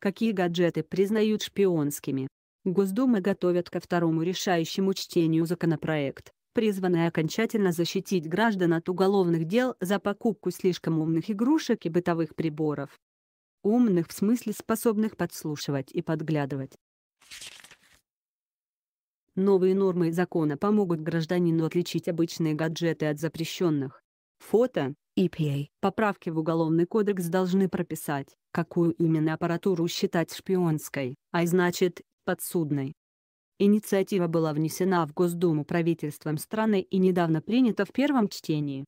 Какие гаджеты признают шпионскими? Госдума готовят ко второму решающему чтению законопроект, призванный окончательно защитить граждан от уголовных дел за покупку слишком умных игрушек и бытовых приборов. Умных в смысле способных подслушивать и подглядывать. Новые нормы закона помогут гражданину отличить обычные гаджеты от запрещенных. Фото, EPA. Поправки в Уголовный кодекс должны прописать, какую именно аппаратуру считать шпионской, а значит, подсудной. Инициатива была внесена в Госдуму правительством страны и недавно принята в первом чтении.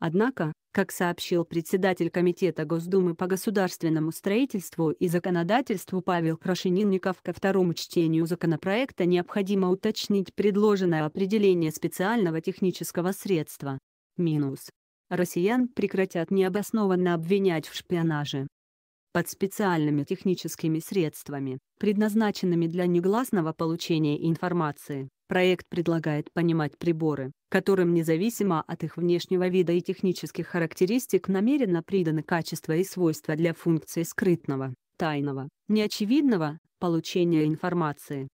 Однако, как сообщил председатель Комитета Госдумы по государственному строительству и законодательству Павел Крашенинников, ко второму чтению законопроекта необходимо уточнить предложенное определение специального технического средства. Минус россиян прекратят необоснованно обвинять в шпионаже. Под специальными техническими средствами, предназначенными для негласного получения информации, проект предлагает понимать приборы, которым независимо от их внешнего вида и технических характеристик намеренно приданы качества и свойства для функции скрытного, тайного, неочевидного, получения информации.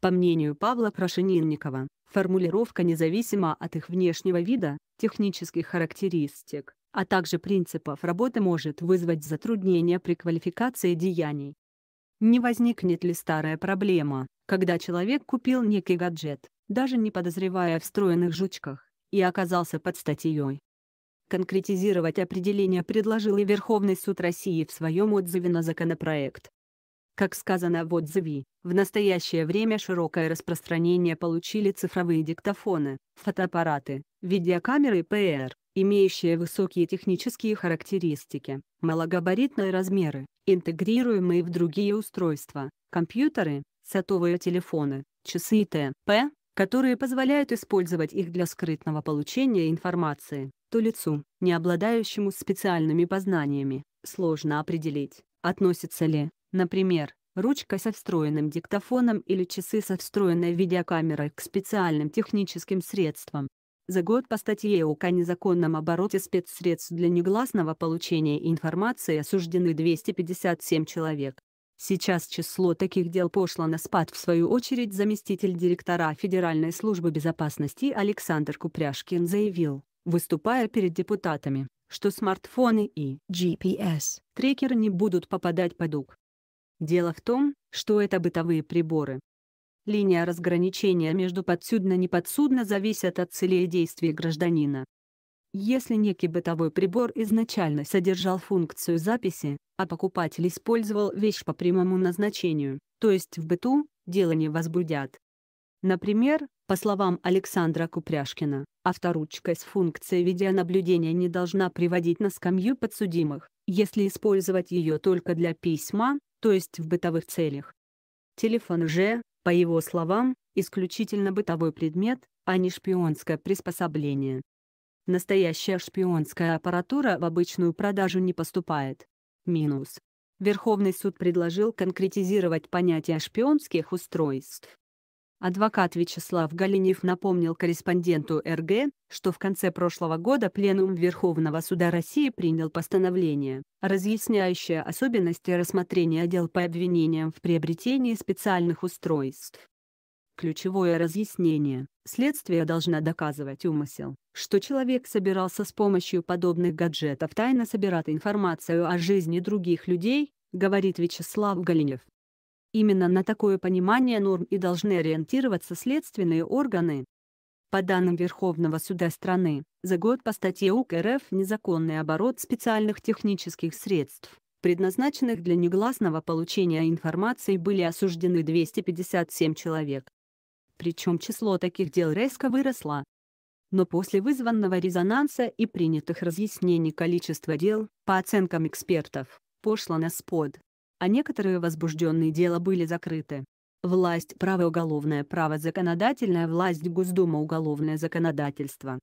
По мнению Павла Крашенинникова, Формулировка независима от их внешнего вида, технических характеристик, а также принципов работы может вызвать затруднения при квалификации деяний. Не возникнет ли старая проблема, когда человек купил некий гаджет, даже не подозревая о встроенных жучках, и оказался под статьей? Конкретизировать определение предложил и Верховный суд России в своем отзыве на законопроект, как сказано в отзыве, в настоящее время широкое распространение получили цифровые диктофоны, фотоаппараты, видеокамеры и ПР, имеющие высокие технические характеристики, малогабаритные размеры, интегрируемые в другие устройства, компьютеры, сотовые телефоны, часы и т.п., которые позволяют использовать их для скрытного получения информации, то лицу, не обладающему специальными познаниями, сложно определить, относится ли Например, ручка со встроенным диктофоном или часы со встроенной видеокамерой к специальным техническим средствам. За год по статье УК о незаконном обороте спецсредств для негласного получения информации осуждены 257 человек. Сейчас число таких дел пошло на спад в свою очередь заместитель директора Федеральной службы безопасности Александр Купряшкин заявил, выступая перед депутатами, что смартфоны и GPS-трекеры не будут попадать под УК. Дело в том, что это бытовые приборы. Линия разграничения между подсудно-неподсудно зависит от целей действий гражданина. Если некий бытовой прибор изначально содержал функцию записи, а покупатель использовал вещь по прямому назначению, то есть в быту, дело не возбудят. Например, по словам Александра Купряшкина, авторучка с функцией видеонаблюдения не должна приводить на скамью подсудимых, если использовать ее только для письма, то есть в бытовых целях. Телефон же, по его словам, исключительно бытовой предмет, а не шпионское приспособление. Настоящая шпионская аппаратура в обычную продажу не поступает. Минус. Верховный суд предложил конкретизировать понятие шпионских устройств. Адвокат Вячеслав Галинев напомнил корреспонденту РГ, что в конце прошлого года Пленум Верховного Суда России принял постановление, разъясняющее особенности рассмотрения дел по обвинениям в приобретении специальных устройств. Ключевое разъяснение. Следствие должна доказывать умысел, что человек собирался с помощью подобных гаджетов тайно собирать информацию о жизни других людей, говорит Вячеслав Галинев. Именно на такое понимание норм и должны ориентироваться следственные органы. По данным Верховного суда страны, за год по статье УК РФ незаконный оборот специальных технических средств, предназначенных для негласного получения информации, были осуждены 257 человек. Причем число таких дел резко выросло. Но после вызванного резонанса и принятых разъяснений количество дел, по оценкам экспертов, пошло на спод а некоторые возбужденные дела были закрыты. Власть правоуголовная, право законодательная власть Госдума уголовное законодательство